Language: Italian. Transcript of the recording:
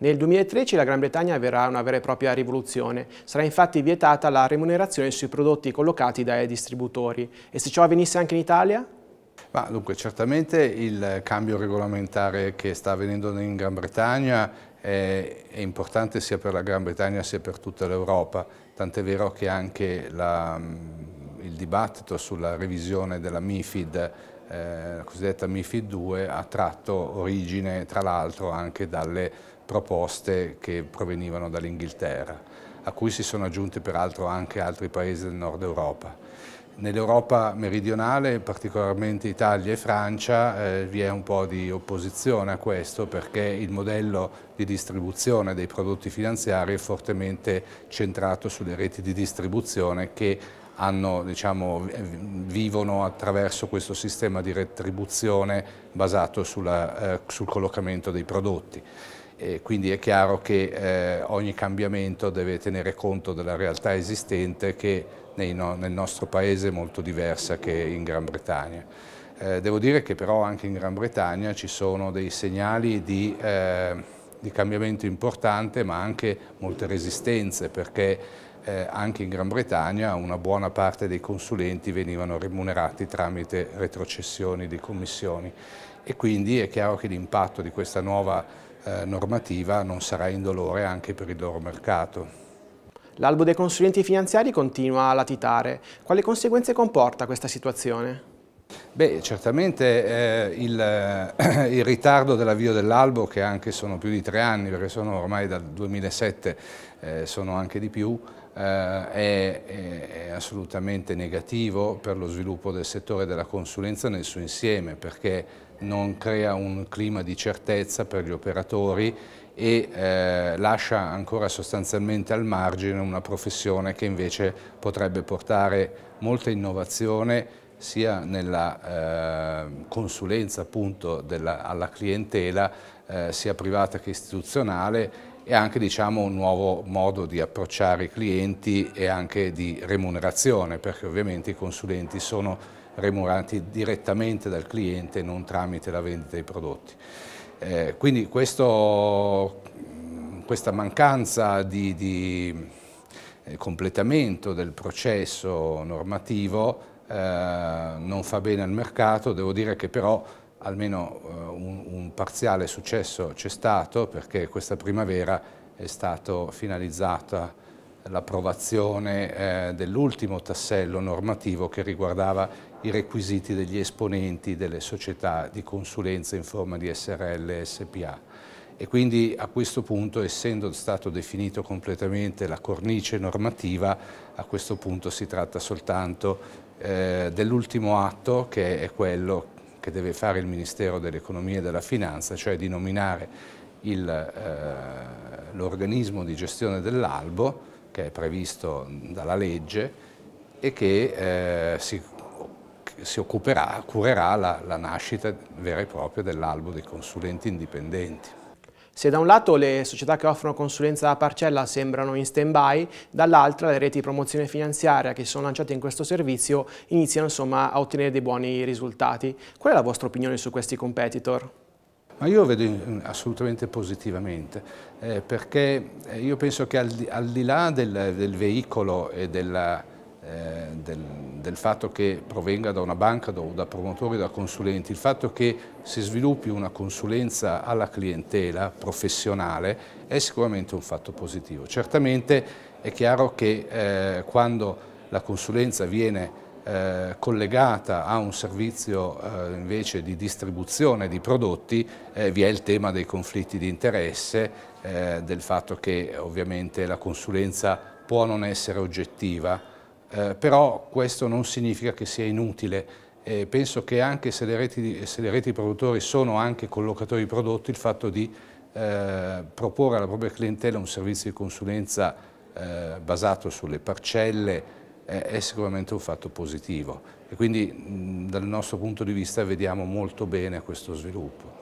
Nel 2013 la Gran Bretagna avverrà una vera e propria rivoluzione. Sarà infatti vietata la remunerazione sui prodotti collocati dai distributori. E se ciò avvenisse anche in Italia? Ma dunque, certamente il cambio regolamentare che sta avvenendo in Gran Bretagna è, è importante sia per la Gran Bretagna sia per tutta l'Europa, tant'è vero che anche la il dibattito sulla revisione della MIFID, eh, la cosiddetta MIFID 2, ha tratto origine tra l'altro anche dalle proposte che provenivano dall'Inghilterra, a cui si sono aggiunti peraltro anche altri paesi del nord Europa. Nell'Europa meridionale, particolarmente Italia e Francia, eh, vi è un po' di opposizione a questo perché il modello di distribuzione dei prodotti finanziari è fortemente centrato sulle reti di distribuzione che hanno, diciamo, vivono attraverso questo sistema di retribuzione basato sulla, eh, sul collocamento dei prodotti. E quindi è chiaro che eh, ogni cambiamento deve tenere conto della realtà esistente che nei, no, nel nostro paese è molto diversa che in Gran Bretagna. Eh, devo dire che però anche in Gran Bretagna ci sono dei segnali di, eh, di cambiamento importante ma anche molte resistenze perché eh, anche in Gran Bretagna una buona parte dei consulenti venivano remunerati tramite retrocessioni di commissioni e quindi è chiaro che l'impatto di questa nuova eh, normativa non sarà indolore anche per il loro mercato. L'albo dei consulenti finanziari continua a latitare. Quali conseguenze comporta questa situazione? Beh, certamente eh, il, eh, il, ritardo dell'avvio dell'albo, che anche sono più di tre anni, perché sono ormai dal 2007, eh, sono anche di più, eh, è, è, assolutamente negativo per lo sviluppo del settore della consulenza nel suo insieme perché non crea un clima di certezza per gli operatori e eh, lascia ancora sostanzialmente al margine una professione che invece potrebbe portare molta innovazione sia nella eh, consulenza appunto della, alla clientela eh, sia privata che istituzionale e anche diciamo, un nuovo modo di approcciare i clienti e anche di remunerazione, perché ovviamente i consulenti sono remunerati direttamente dal cliente non tramite la vendita dei prodotti. Eh, quindi questo, questa mancanza di, di eh, completamento del processo normativo eh, non fa bene al mercato, devo dire che però almeno eh, un, un parziale successo c'è stato perché questa primavera è stata finalizzata l'approvazione eh, dell'ultimo tassello normativo che riguardava i requisiti degli esponenti delle società di consulenza in forma di SRL e SPA. E quindi a questo punto, essendo stato definito completamente la cornice normativa, a questo punto si tratta soltanto eh, dell'ultimo atto che è quello che deve fare il Ministero dell'Economia e della Finanza, cioè di nominare eh, l'organismo eh, di gestione dell'albo che è previsto dalla legge e che eh, si, si occuperà, curerà la, la nascita vera e propria dell'albo dei consulenti indipendenti. Se da un lato le società che offrono consulenza a parcella sembrano in stand-by, dall'altra le reti di promozione finanziaria che sono lanciate in questo servizio iniziano insomma, a ottenere dei buoni risultati. Qual è la vostra opinione su questi competitor? Ma io vedo assolutamente positivamente, eh, perché eh, io penso che al di, al di là del, del, veicolo e della, eh, del, del fatto che provenga da una banca o da promotori o da consulenti, il fatto che si sviluppi una consulenza alla clientela professionale è sicuramente un fatto positivo. Certamente è chiaro che eh, quando la consulenza viene eh, collegata a un servizio eh, invece di distribuzione di prodotti eh, vi è il tema dei conflitti di interesse, del fatto che ovviamente la consulenza può non essere oggettiva, eh, però questo non significa che sia inutile. Eh, penso che anche se le, reti, se le reti produttori sono anche collocatori di prodotti, il fatto di eh, proporre alla propria clientela un servizio di consulenza eh, basato sulle parcelle eh, è sicuramente un fatto positivo e quindi mh, dal nostro punto di vista vediamo molto bene questo sviluppo.